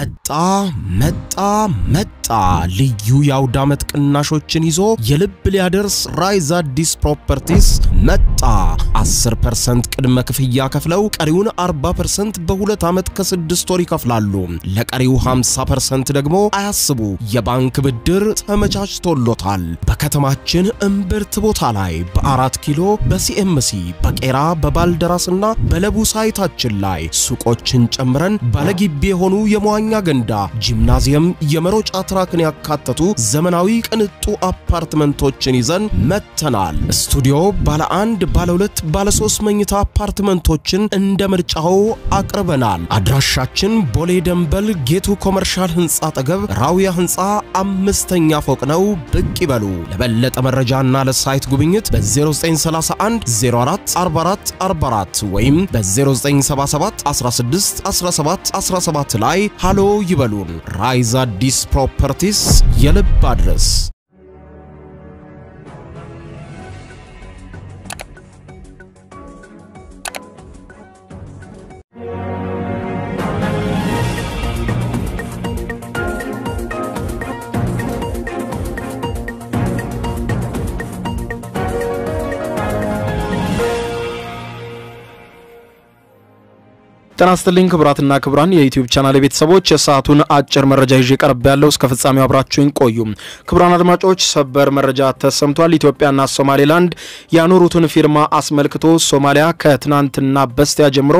መጣ መጣ መጣ ልዩ የአውድ ዓመት ቅናሾችን ይዞ የልብ ሊያደርስ ራይዝ አዲስ ፕሮፐርቲስ መጣ። 10% ቅድመ ክፍያ ከፍለው ቀሪውን 40% በሁለት ዓመት ከስድስት ወር ይከፍላሉ። ለቀሪው 50% ደግሞ አያስቡ፣ የባንክ ብድር ተመቻችቶሎታል። በከተማችን እምብርት ቦታ ላይ በአራት ኪሎ፣ በሲኤምሲ፣ በቄራ፣ በባልደራስና በለቡ ሳይታችን ላይ ሱቆችን ጨምረን ባለጊቢ የሆኑ የመዋኛ መዋኛ ገንዳ፣ ጂምናዚየም፣ የመሮጫ ትራክን ያካተቱ ዘመናዊ ቅንጡ አፓርትመንቶችን ይዘን መጥተናል። ስቱዲዮ ባለ አንድ፣ ባለ ሁለት፣ ባለ ሶስት መኝታ አፓርትመንቶችን እንደ ምርጫው አቅርበናል። አድራሻችን ቦሌ ደንበል ጌቱ ኮመርሻል ህንፃ አጠገብ ራውያ ህንፃ አምስተኛ ፎቅ ነው። ብቅ ይበሉ። ለበለጠ መረጃና ለሳይት ጉብኝት በ0931 04 44 ወይም በ0977 16 17 17 ላይ ሃሎ ቶሎ ይበሉን። ራይዝ አዲስ ፕሮፐርቲስ የልብ አድረስ ጤና ይስጥልኝ ክቡራትና ክቡራን የዩቲዩብ ቻናል ቤተሰቦች የሰዓቱን አጭር መረጃ ይዤ ቀርብ ያለው እስከ ፍጻሜው አብራችሁኝ ቆዩ። ክቡራን አድማጮች ሰበር መረጃ ተሰምቷል። ኢትዮጵያና ሶማሌላንድ ያኖሩትን ፊርማ አስመልክቶ ሶማሊያ ከትናንትና በስቲያ ጀምሮ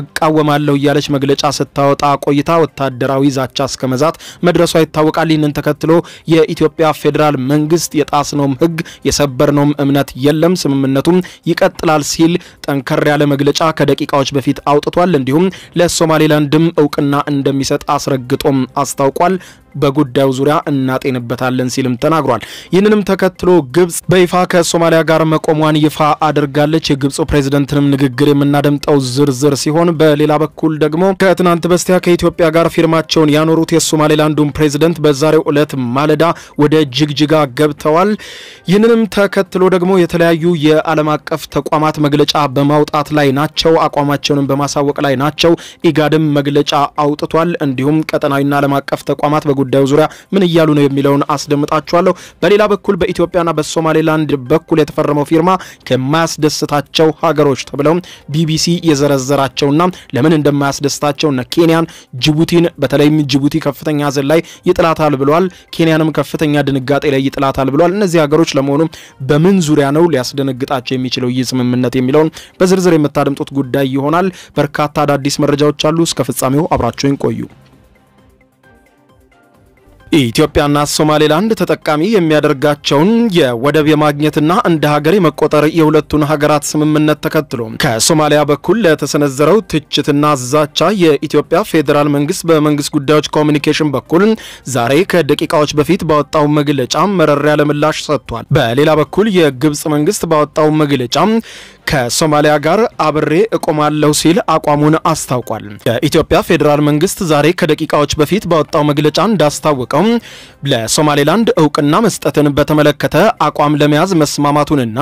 እቃወማለሁ እያለች መግለጫ ስታወጣ ቆይታ ወታደራዊ ዛቻ እስከ መዛት መድረሷ ይታወቃል። ይህንን ተከትሎ የኢትዮጵያ ፌዴራል መንግስት የጣስነውም ህግ የሰበርነውም እምነት የለም ስምምነቱም ይቀጥላል ሲል ጠንከር ያለ መግለጫ ከደቂቃዎች በፊት አውጥቷል። እንዲሁም ለሶማሌላንድም እውቅና እንደሚሰጥ አስረግጦም አስታውቋል። በጉዳዩ ዙሪያ እናጤንበታለን ሲልም ተናግሯል። ይህንንም ተከትሎ ግብጽ በይፋ ከሶማሊያ ጋር መቆሟን ይፋ አድርጋለች። የግብፁ ፕሬዝደንትንም ንግግር የምናደምጠው ዝርዝር ሲሆን፣ በሌላ በኩል ደግሞ ከትናንት በስቲያ ከኢትዮጵያ ጋር ፊርማቸውን ያኖሩት የሶማሌላንዱን ፕሬዝደንት በዛሬው ዕለት ማለዳ ወደ ጅግጅጋ ገብተዋል። ይህንንም ተከትሎ ደግሞ የተለያዩ የዓለም አቀፍ ተቋማት መግለጫ በማውጣት ላይ ናቸው። አቋማቸውንም በማሳወቅ ላይ ናቸው። ኢጋድም መግለጫ አውጥቷል። እንዲሁም ቀጠናዊና ዓለም አቀፍ ተቋማት ጉዳዩ ዙሪያ ምን እያሉ ነው የሚለውን አስደምጣችኋለሁ። በሌላ በኩል በኢትዮጵያና በሶማሌላንድ በኩል የተፈረመው ፊርማ ከማያስደስታቸው ሀገሮች ተብለው ቢቢሲ የዘረዘራቸውና ለምን እንደማያስደስታቸው እነ ኬንያን፣ ጅቡቲን በተለይም ጅቡቲ ከፍተኛ ሐዘን ላይ ይጥላታል ብሏል። ኬንያንም ከፍተኛ ድንጋጤ ላይ ይጥላታል ብሏል። እነዚህ ሀገሮች ለመሆኑ በምን ዙሪያ ነው ሊያስደነግጣቸው የሚችለው ይህ ስምምነት የሚለውን በዝርዝር የምታደምጡት ጉዳይ ይሆናል። በርካታ አዳዲስ መረጃዎች አሉ። እስከ ፍጻሜው አብራችሁን ቆዩ። ኢትዮጵያና ሶማሌላንድ ተጠቃሚ የሚያደርጋቸውን የወደብ የማግኘትና እንደ ሀገር የመቆጠር የሁለቱን ሀገራት ስምምነት ተከትሎ ከሶማሊያ በኩል ለተሰነዘረው ትችትና ዛቻ የኢትዮጵያ ፌዴራል መንግስት በመንግስት ጉዳዮች ኮሚኒኬሽን በኩል ዛሬ ከደቂቃዎች በፊት ባወጣው መግለጫ መረር ያለ ምላሽ ሰጥቷል። በሌላ በኩል የግብጽ መንግስት ባወጣው መግለጫ ከሶማሊያ ጋር አብሬ እቆማለሁ ሲል አቋሙን አስታውቋል። የኢትዮጵያ ፌዴራል መንግስት ዛሬ ከደቂቃዎች በፊት ባወጣው መግለጫ እንዳስታወቀው ነው። ለሶማሌላንድ እውቅና መስጠትን በተመለከተ አቋም ለመያዝ መስማማቱንና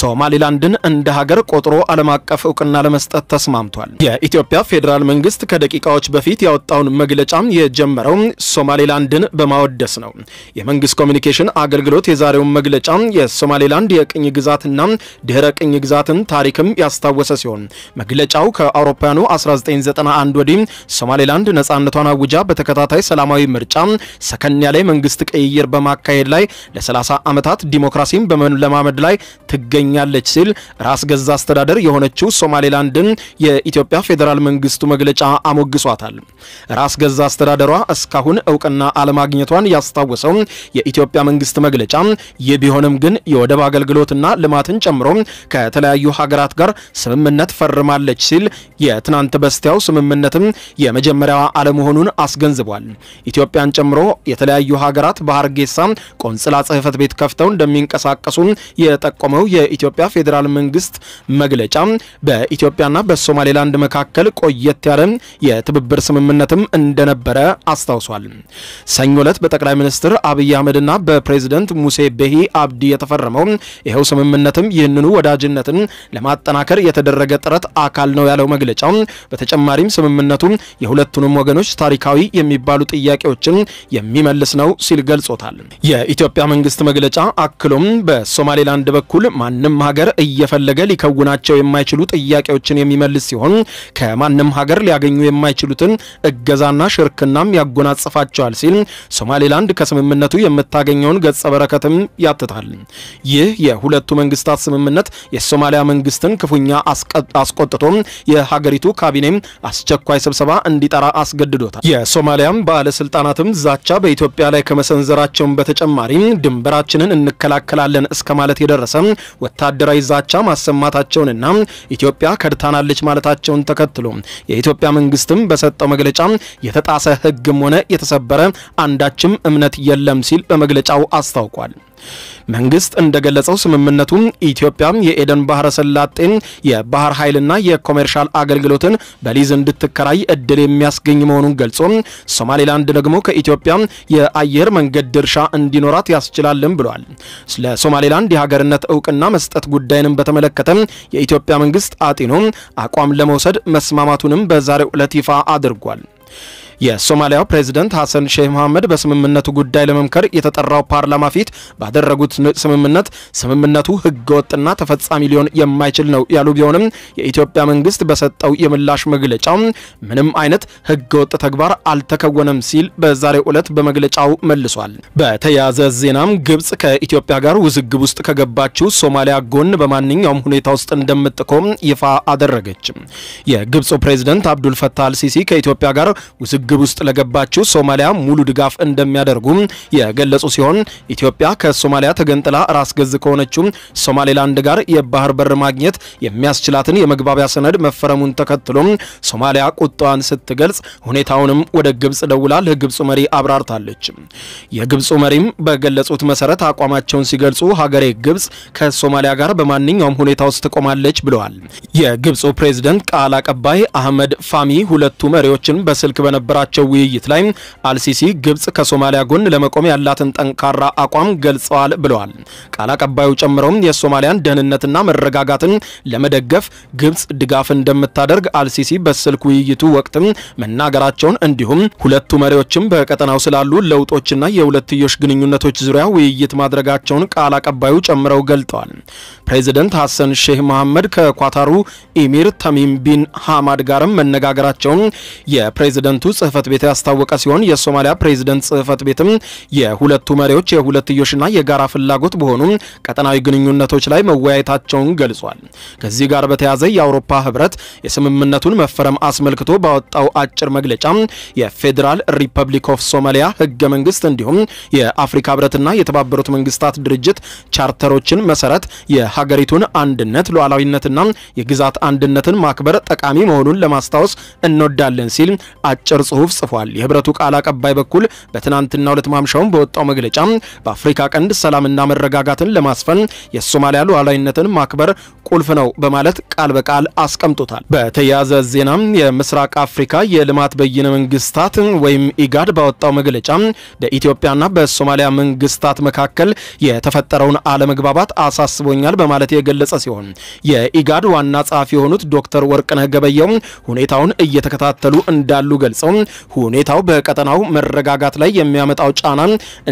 ሶማሌላንድን እንደ ሀገር ቆጥሮ ዓለም አቀፍ እውቅና ለመስጠት ተስማምቷል። የኢትዮጵያ ፌዴራል መንግስት ከደቂቃዎች በፊት ያወጣውን መግለጫ የጀመረው ሶማሌላንድን በማወደስ ነው። የመንግስት ኮሚኒኬሽን አገልግሎት የዛሬውን መግለጫ የሶማሌላንድ የቅኝ ግዛትና ድህረ ቅኝ ግዛትን ታሪክም ያስታወሰ ሲሆን መግለጫው ከአውሮፓውያኑ 1991 ወዲህ ሶማሌላንድ ነፃነቷን አውጃ በተከታታይ ሰላማዊ ምርጫ ሰከን ያለ መንግስት ቅይይር በማካሄድ ላይ ለ30 ዓመታት ዲሞክራሲን በመለማመድ ላይ ትገኛለች ሲል ራስ ገዛ አስተዳደር የሆነችው ሶማሌላንድን የኢትዮጵያ ፌዴራል መንግስቱ መግለጫ አሞግሷታል። ራስ ገዛ አስተዳደሯ እስካሁን እውቅና አለማግኘቷን ያስታወሰው የኢትዮጵያ መንግስት መግለጫ ይህ ቢሆንም ግን የወደብ አገልግሎትና ልማትን ጨምሮ ከተለያዩ ሀገራት ጋር ስምምነት ፈርማለች ሲል የትናንት በስቲያው ስምምነትም የመጀመሪያዋ አለመሆኑን አስገንዝቧል። ኢትዮጵያን ጨምሮ የተለያዩ ሀገራት በሀርጌሳ ቆንጽላ ጽህፈት ቤት ከፍተው እንደሚንቀሳቀሱ የጠቆመው የሆነው የኢትዮጵያ ፌዴራል መንግስት መግለጫ በኢትዮጵያና በሶማሌላንድ መካከል ቆየት ያለ የትብብር ስምምነትም እንደነበረ አስታውሷል። ሰኞ ዕለት በጠቅላይ ሚኒስትር አብይ አህመድና በፕሬዝደንት ሙሴ ቤሂ አብዲ የተፈረመው ይኸው ስምምነትም ይህንኑ ወዳጅነትን ለማጠናከር የተደረገ ጥረት አካል ነው ያለው መግለጫው በተጨማሪም ስምምነቱ የሁለቱንም ወገኖች ታሪካዊ የሚባሉ ጥያቄዎችን የሚመልስ ነው ሲል ገልጾታል። የኢትዮጵያ መንግስት መግለጫ አክሎም በሶማሌላንድ በኩል ማንም ሀገር እየፈለገ ሊከውናቸው የማይችሉ ጥያቄዎችን የሚመልስ ሲሆን ከማንም ሀገር ሊያገኙ የማይችሉትን እገዛና ሽርክናም ያጎናጽፋቸዋል ሲል ሶማሌላንድ ከስምምነቱ የምታገኘውን ገጸ በረከትም ያትታል። ይህ የሁለቱ መንግስታት ስምምነት የሶማሊያ መንግስትን ክፉኛ አስቆጥቶ የሀገሪቱ ካቢኔም አስቸኳይ ስብሰባ እንዲጠራ አስገድዶታል። የሶማሊያም ባለስልጣናትም ዛቻ በኢትዮጵያ ላይ ከመሰንዘራቸውን በተጨማሪ ድንበራችንን እንከላከላለን እስከ ማለት የደረሰም ወታደራዊ ዛቻ ማሰማታቸውንና ኢትዮጵያ ከድታናለች ማለታቸውን ተከትሎ የኢትዮጵያ መንግስትም በሰጠው መግለጫ የተጣሰ ህግም ሆነ የተሰበረ አንዳችም እምነት የለም ሲል በመግለጫው አስታውቋል። መንግስት እንደገለጸው ስምምነቱ ኢትዮጵያ የኤደን ባህረ ሰላጤን የባህር ኃይልና የኮሜርሻል አገልግሎትን በሊዝ እንድትከራይ እድል የሚያስገኝ መሆኑን ገልጾ ሶማሌላንድ ደግሞ ከኢትዮጵያ የአየር መንገድ ድርሻ እንዲኖራት ያስችላልም ብሏል። ስለ ሶማሌላንድ የሀገርነት እውቅና መስጠት ጉዳይንም በተመለከተ የኢትዮጵያ መንግስት አጢኖ አቋም ለመውሰድ መስማማቱንም በዛሬው ዕለት ይፋ አድርጓል። የሶማሊያው ፕሬዚደንት ሐሰን ሼህ መሐመድ በስምምነቱ ጉዳይ ለመምከር የተጠራው ፓርላማ ፊት ባደረጉት ስምምነት ስምምነቱ ህገ ወጥና ተፈጻሚ ሊሆን የማይችል ነው ያሉ ቢሆንም የኢትዮጵያ መንግስት በሰጠው የምላሽ መግለጫ ምንም አይነት ህገ ወጥ ተግባር አልተከወነም ሲል በዛሬው ዕለት በመግለጫው መልሷል። በተያያዘ ዜናም ግብጽ ከኢትዮጵያ ጋር ውዝግብ ውስጥ ከገባችው ሶማሊያ ጎን በማንኛውም ሁኔታ ውስጥ እንደምትቆም ይፋ አደረገች። የግብፁ ፕሬዚደንት አብዱል ፈታህ አልሲሲ ከኢትዮጵያ ጋር ውዝግ ችግር ውስጥ ለገባችው ሶማሊያ ሙሉ ድጋፍ እንደሚያደርጉ የገለጹ ሲሆን ኢትዮጵያ ከሶማሊያ ተገንጥላ ራስ ገዝ ከሆነችው ሶማሌላንድ ጋር የባህር በር ማግኘት የሚያስችላትን የመግባቢያ ሰነድ መፈረሙን ተከትሎ ሶማሊያ ቁጣዋን ስትገልጽ ሁኔታውንም ወደ ግብጽ ደውላ ለግብፁ መሪ አብራርታለች። የግብፁ መሪም በገለጹት መሰረት አቋማቸውን ሲገልጹ ሀገሬ ግብጽ ከሶማሊያ ጋር በማንኛውም ሁኔታ ውስጥ ትቆማለች ብለዋል። የግብጹ ፕሬዝደንት ቃል አቀባይ አህመድ ፋሚ ሁለቱ መሪዎችን በስልክ በነበረ በነበራቸው ውይይት ላይ አልሲሲ ግብጽ ከሶማሊያ ጎን ለመቆም ያላትን ጠንካራ አቋም ገልጸዋል ብለዋል። ቃል አቀባዩ ጨምረውም የሶማሊያን ደህንነትና መረጋጋትን ለመደገፍ ግብጽ ድጋፍ እንደምታደርግ አልሲሲ በስልክ ውይይቱ ወቅትም መናገራቸውን እንዲሁም ሁለቱ መሪዎችም በቀጠናው ስላሉ ለውጦችና የሁለትዮሽ ግንኙነቶች ዙሪያ ውይይት ማድረጋቸውን ቃል አቀባዩ ጨምረው ገልጠዋል። ፕሬዚደንት ሐሰን ሼህ መሐመድ ከኳታሩ ኢሚር ተሚም ቢን ሐማድ ጋርም መነጋገራቸውን የፕሬዚደንቱ ጽህ ጽህፈት ቤት ያስታወቀ ሲሆን የሶማሊያ ፕሬዚደንት ጽህፈት ቤትም የሁለቱ መሪዎች የሁለትዮሽና የጋራ ፍላጎት በሆኑ ቀጠናዊ ግንኙነቶች ላይ መወያየታቸውን ገልጿል። ከዚህ ጋር በተያያዘ የአውሮፓ ህብረት የስምምነቱን መፈረም አስመልክቶ ባወጣው አጭር መግለጫ የፌዴራል ሪፐብሊክ ኦፍ ሶማሊያ ህገ መንግስት እንዲሁም የአፍሪካ ህብረትና የተባበሩት መንግስታት ድርጅት ቻርተሮችን መሰረት የሀገሪቱን አንድነት ሉዓላዊነትና የግዛት አንድነትን ማክበር ጠቃሚ መሆኑን ለማስታወስ እንወዳለን ሲል አጭር ጽሑፍ ጽፏል። የህብረቱ ቃል አቀባይ በኩል በትናንትናው ሁለት ማምሻውን በወጣው መግለጫ በአፍሪካ ቀንድ ሰላምና መረጋጋትን ለማስፈን የሶማሊያ ሉዓላዊነትን ማክበር ቁልፍ ነው በማለት ቃል በቃል አስቀምጦታል። በተያያዘ ዜናም የምስራቅ አፍሪካ የልማት በይነ መንግስታት ወይም ኢጋድ ባወጣው መግለጫ በኢትዮጵያና በሶማሊያ መንግስታት መካከል የተፈጠረውን አለመግባባት አሳስቦኛል በማለት የገለጸ ሲሆን የኢጋድ ዋና ጸሐፊ የሆኑት ዶክተር ወርቅነህ ገበየው ሁኔታውን እየተከታተሉ እንዳሉ ገልጸው ሁኔታው በቀጠናው መረጋጋት ላይ የሚያመጣው ጫና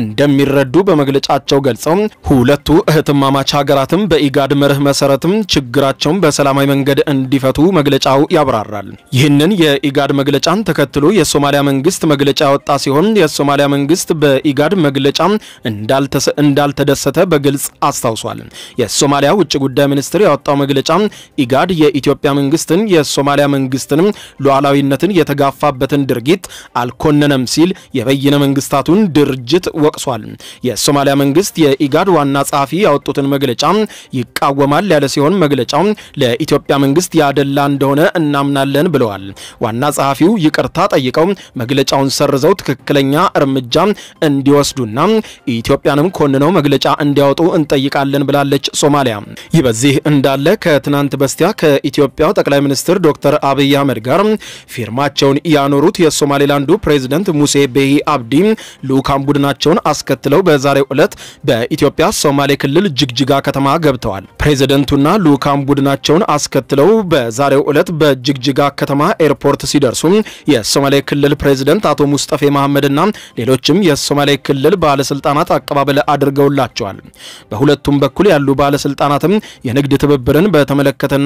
እንደሚረዱ በመግለጫቸው ገልጸው ሁለቱ እህትማማች ሀገራትም በኢጋድ መርህ መሰረትም ችግራቸውን በሰላማዊ መንገድ እንዲፈቱ መግለጫው ያብራራል። ይህንን የኢጋድ መግለጫን ተከትሎ የሶማሊያ መንግስት መግለጫ ያወጣ ሲሆን የሶማሊያ መንግስት በኢጋድ መግለጫ እንዳልተደሰተ በግልጽ አስታውሷል። የሶማሊያ ውጭ ጉዳይ ሚኒስትር ያወጣው መግለጫ ኢጋድ የኢትዮጵያ መንግስትን የሶማሊያ መንግስትንም ሉዓላዊነትን የተጋፋበትን ድር ድርጊት አልኮነነም ሲል የበይነ መንግስታቱን ድርጅት ወቅሷል። የሶማሊያ መንግስት የኢጋድ ዋና ጸሐፊ ያወጡትን መግለጫ ይቃወማል ያለ ሲሆን መግለጫው ለኢትዮጵያ መንግስት ያደላ እንደሆነ እናምናለን ብለዋል። ዋና ጸሐፊው ይቅርታ ጠይቀው መግለጫውን ሰርዘው ትክክለኛ እርምጃ እንዲወስዱና ኢትዮጵያንም ኮንነው መግለጫ እንዲያወጡ እንጠይቃለን ብላለች ሶማሊያ። ይህ በዚህ እንዳለ ከትናንት በስቲያ ከኢትዮጵያ ጠቅላይ ሚኒስትር ዶክተር አብይ አህመድ ጋር ፊርማቸውን ያኖሩት የሶማሌላንዱ ፕሬዚደንት ሙሴ ቤሂ አብዲ ልኡካን ቡድናቸውን አስከትለው በዛሬው ዕለት በኢትዮጵያ ሶማሌ ክልል ጅግጅጋ ከተማ ገብተዋል። ፕሬዚደንቱና ልኡካን ቡድናቸውን አስከትለው በዛሬው ዕለት በጅግጅጋ ከተማ ኤርፖርት ሲደርሱ የሶማሌ ክልል ፕሬዚደንት አቶ ሙስጠፌ መሐመድና ሌሎችም የሶማሌ ክልል ባለስልጣናት አቀባበል አድርገውላቸዋል። በሁለቱም በኩል ያሉ ባለስልጣናትም የንግድ ትብብርን በተመለከተና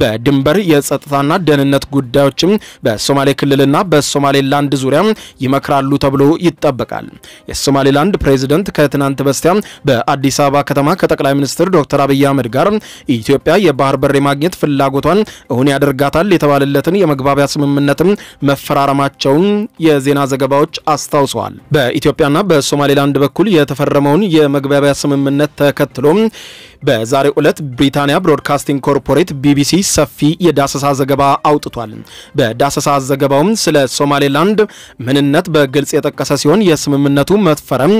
በድንበር የጸጥታና ደህንነት ጉዳዮችም በሶማሌ ክልልና በሶማ በሶማሌላንድ ዙሪያ ይመክራሉ ተብሎ ይጠበቃል። የሶማሌላንድ ፕሬዚደንት ከትናንት በስቲያ በአዲስ አበባ ከተማ ከጠቅላይ ሚኒስትር ዶክተር አብይ አህመድ ጋር ኢትዮጵያ የባህር በር የማግኘት ፍላጎቷን እውን ያደርጋታል የተባለለትን የመግባቢያ ስምምነትም መፈራረማቸውን የዜና ዘገባዎች አስታውሰዋል። በኢትዮጵያና በሶማሌላንድ በኩል የተፈረመውን የመግባቢያ ስምምነት ተከትሎ በዛሬው ዕለት ብሪታንያ ብሮድካስቲንግ ኮርፖሬት ቢቢሲ ሰፊ የዳሰሳ ዘገባ አውጥቷል። በዳሰሳ ዘገባውም ስለ ሶማሌላንድ ምንነት በግልጽ የጠቀሰ ሲሆን የስምምነቱ መፈረም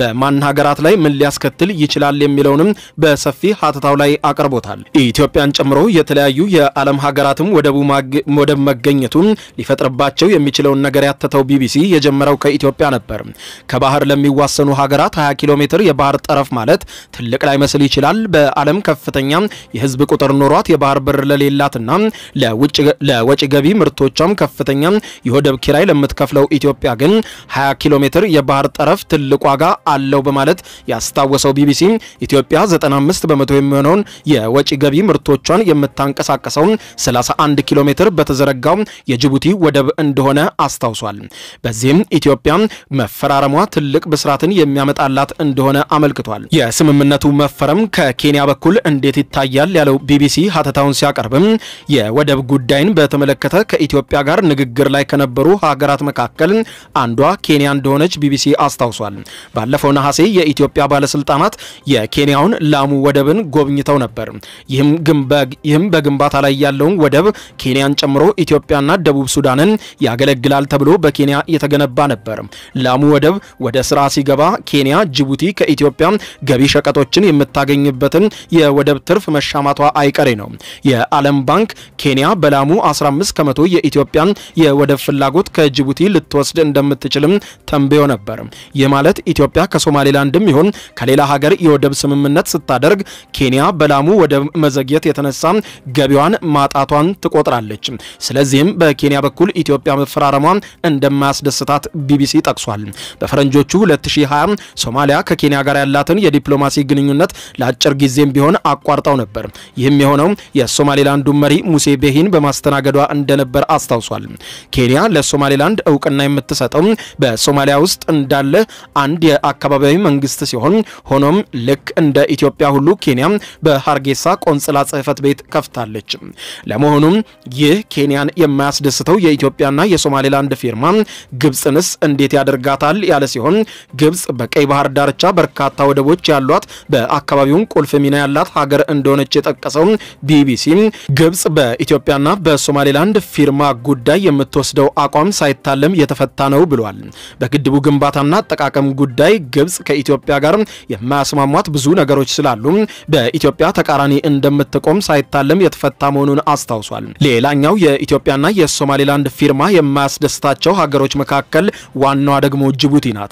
በማን ሀገራት ላይ ምን ሊያስከትል ይችላል የሚለውንም በሰፊ ሀተታው ላይ አቅርቦታል። ኢትዮጵያን ጨምሮ የተለያዩ የዓለም ሀገራትም ወደብ መገኘቱ ሊፈጥርባቸው የሚችለውን ነገር ያተተው ቢቢሲ የጀመረው ከኢትዮጵያ ነበር። ከባህር ለሚዋሰኑ ሀገራት 20 ኪሎ ሜትር የባህር ጠረፍ ማለት ትልቅ ላይመስል ይችላል በዓለም ከፍተኛ የህዝብ ቁጥር ኖሯት የባህር በር ለሌላትና ለወጪ ገቢ ምርቶቿም ከፍተኛ የወደብ ኪራይ ለምትከፍለው ኢትዮጵያ ግን 20 ኪሎ ሜትር የባህር ጠረፍ ትልቅ ዋጋ አለው በማለት ያስታወሰው ቢቢሲ ኢትዮጵያ 95 በመቶ የሚሆነውን የወጪ ገቢ ምርቶቿን የምታንቀሳቀሰው 31 ኪሎ ሜትር በተዘረጋው የጅቡቲ ወደብ እንደሆነ አስታውሷል። በዚህም ኢትዮጵያ መፈራረሟ ትልቅ ብስራትን የሚያመጣላት እንደሆነ አመልክቷል። የስምምነቱ መፈረም ከ በኬንያ በኩል እንዴት ይታያል ያለው ቢቢሲ ሀተታውን ሲያቀርብም የወደብ ጉዳይን በተመለከተ ከኢትዮጵያ ጋር ንግግር ላይ ከነበሩ ሀገራት መካከል አንዷ ኬንያ እንደሆነች ቢቢሲ አስታውሷል። ባለፈው ነሐሴ የኢትዮጵያ ባለስልጣናት የኬንያውን ላሙ ወደብን ጎብኝተው ነበር። ይህም በግንባታ ላይ ያለውን ወደብ ኬንያን ጨምሮ ኢትዮጵያና ደቡብ ሱዳንን ያገለግላል ተብሎ በኬንያ የተገነባ ነበር። ላሙ ወደብ ወደ ስራ ሲገባ ኬንያ ጅቡቲ ከኢትዮጵያ ገቢ ሸቀጦችን የምታገኝበት የሚደርስበትን የወደብ ትርፍ መሻማቷ አይቀሬ ነው። የዓለም ባንክ ኬንያ በላሙ 15 ከመቶ የኢትዮጵያን የወደብ ፍላጎት ከጅቡቲ ልትወስድ እንደምትችልም ተንብዮ ነበር። ይህ ማለት ኢትዮጵያ ከሶማሌላንድም ይሁን ከሌላ ሀገር የወደብ ስምምነት ስታደርግ ኬንያ በላሙ ወደብ መዘግየት የተነሳ ገቢዋን ማጣቷን ትቆጥራለች። ስለዚህም በኬንያ በኩል ኢትዮጵያ መፈራረሟ እንደማያስደስታት ቢቢሲ ጠቅሷል። በፈረንጆቹ 2020 ሶማሊያ ከኬንያ ጋር ያላትን የዲፕሎማሲ ግንኙነት ለአጭር ለአጭር ጊዜም ቢሆን አቋርጠው ነበር። ይህም የሆነው የሶማሌላንዱ መሪ ሙሴ ቤሂን በማስተናገዷ እንደነበር አስታውሷል። ኬንያ ለሶማሌላንድ እውቅና የምትሰጠው በሶማሊያ ውስጥ እንዳለ አንድ የአካባቢያዊ መንግስት ሲሆን ሆኖም ልክ እንደ ኢትዮጵያ ሁሉ ኬንያ በሀርጌሳ ቆንጽላ ጽህፈት ቤት ከፍታለች። ለመሆኑም ይህ ኬንያን የማያስደስተው የኢትዮጵያና የሶማሌላንድ ፊርማ ግብፅንስ እንዴት ያደርጋታል ያለ ሲሆን ግብፅ በቀይ ባህር ዳርቻ በርካታ ወደቦች ያሏት በአካባቢውን ቁልፍ ሚና ያላት ሀገር እንደሆነች የጠቀሰው ቢቢሲ ግብጽ በኢትዮጵያና በሶማሌላንድ ፊርማ ጉዳይ የምትወስደው አቋም ሳይታለም የተፈታ ነው ብሏል። በግድቡ ግንባታና አጠቃቀም ጉዳይ ግብጽ ከኢትዮጵያ ጋር የማያስማሟት ብዙ ነገሮች ስላሉ በኢትዮጵያ ተቃራኒ እንደምትቆም ሳይታለም የተፈታ መሆኑን አስታውሷል። ሌላኛው የኢትዮጵያና የሶማሌላንድ ፊርማ የማያስደስታቸው ሀገሮች መካከል ዋናዋ ደግሞ ጅቡቲ ናት።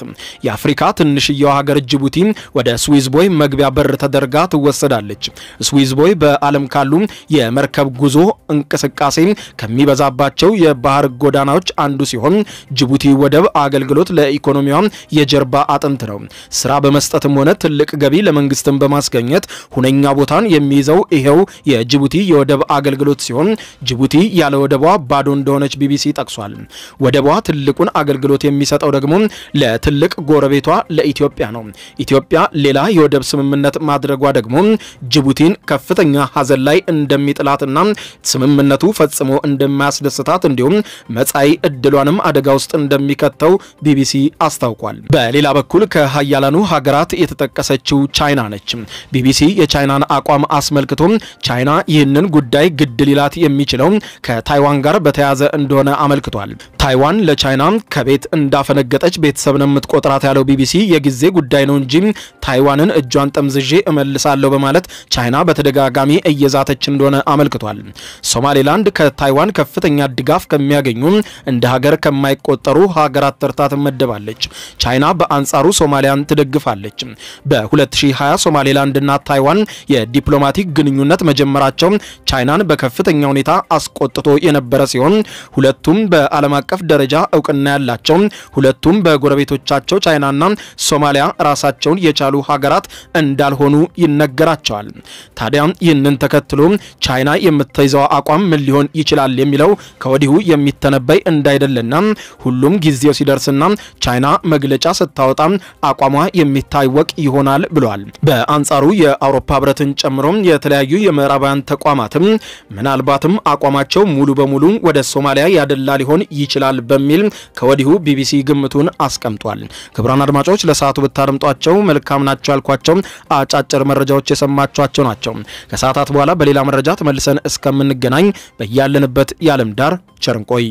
የአፍሪካ ትንሽየው ሀገር ጅቡቲ ወደ ስዊዝ ቦይ መግቢያ በር ተደርጋ ትወሰዳለች። ስዊዝ ቦይ በዓለም ካሉ የመርከብ ጉዞ እንቅስቃሴ ከሚበዛባቸው የባህር ጎዳናዎች አንዱ ሲሆን ጅቡቲ ወደብ አገልግሎት ለኢኮኖሚዋ የጀርባ አጥንት ነው። ስራ በመስጠትም ሆነ ትልቅ ገቢ ለመንግስትን በማስገኘት ሁነኛ ቦታን የሚይዘው ይሄው የጅቡቲ የወደብ አገልግሎት ሲሆን ጅቡቲ ያለ ወደቧ ባዶ እንደሆነች ቢቢሲ ጠቅሷል። ወደቧ ትልቁን አገልግሎት የሚሰጠው ደግሞ ለትልቅ ጎረቤቷ ለኢትዮጵያ ነው። ኢትዮጵያ ሌላ የወደብ ስምምነት ማድረጓ ደግሞ ጅቡቲን ከፍተኛ ሀዘን ላይ እንደሚጥላትና ስምምነቱ ፈጽሞ እንደማያስደስታት እንዲሁም መጻኢ እድሏንም አደጋ ውስጥ እንደሚከተው ቢቢሲ አስታውቋል። በሌላ በኩል ከሀያላኑ ሀገራት የተጠቀሰችው ቻይና ነች። ቢቢሲ የቻይናን አቋም አስመልክቶ ቻይና ይህንን ጉዳይ ግድ ሊላት የሚችለው ከታይዋን ጋር በተያያዘ እንደሆነ አመልክቷል። ታይዋን ለቻይና ከቤት እንዳፈነገጠች ቤተሰብ የምትቆጥራት ያለው ቢቢሲ የጊዜ ጉዳይ ነው እንጂ ታይዋንን እጇን ጠምዝዤ እመልስ መልሳለሁ በማለት ቻይና በተደጋጋሚ እየዛተች እንደሆነ አመልክቷል። ሶማሌላንድ ከታይዋን ከፍተኛ ድጋፍ ከሚያገኙ እንደ ሀገር ከማይቆጠሩ ሀገራት ተርታ ትመደባለች። ቻይና በአንጻሩ ሶማሊያን ትደግፋለች። በ2020 ሶማሌላንድና ታይዋን የዲፕሎማቲክ ግንኙነት መጀመራቸው ቻይናን በከፍተኛ ሁኔታ አስቆጥቶ የነበረ ሲሆን ሁለቱም በዓለም አቀፍ ደረጃ እውቅና ያላቸው ሁለቱም በጎረቤቶቻቸው ቻይናና ሶማሊያ ራሳቸውን የቻሉ ሀገራት እንዳልሆኑ ይነገራቸዋል። ታዲያ ይህንን ተከትሎ ቻይና የምትይዘው አቋም ምን ሊሆን ይችላል የሚለው ከወዲሁ የሚተነበይ እንዳይደለና ሁሉም ጊዜው ሲደርስና ቻይና መግለጫ ስታወጣ አቋሟ የሚታወቅ ይሆናል ብሏል። በአንጻሩ የአውሮፓ ህብረትን ጨምሮ የተለያዩ የምዕራባውያን ተቋማትም ምናልባትም አቋማቸው ሙሉ በሙሉ ወደ ሶማሊያ ያደላ ሊሆን ይችላል በሚል ከወዲሁ ቢቢሲ ግምቱን አስቀምጧል። ክቡራን አድማጮች ለሰዓቱ ብታደምጧቸው መልካም ናቸው ያልኳቸው አጫጭር መረጃዎች የሰማችኋቸው ናቸው። ከሰዓታት በኋላ በሌላ መረጃ ተመልሰን እስከምንገናኝ በያለንበት የዓለም ዳር ቸርንቆይ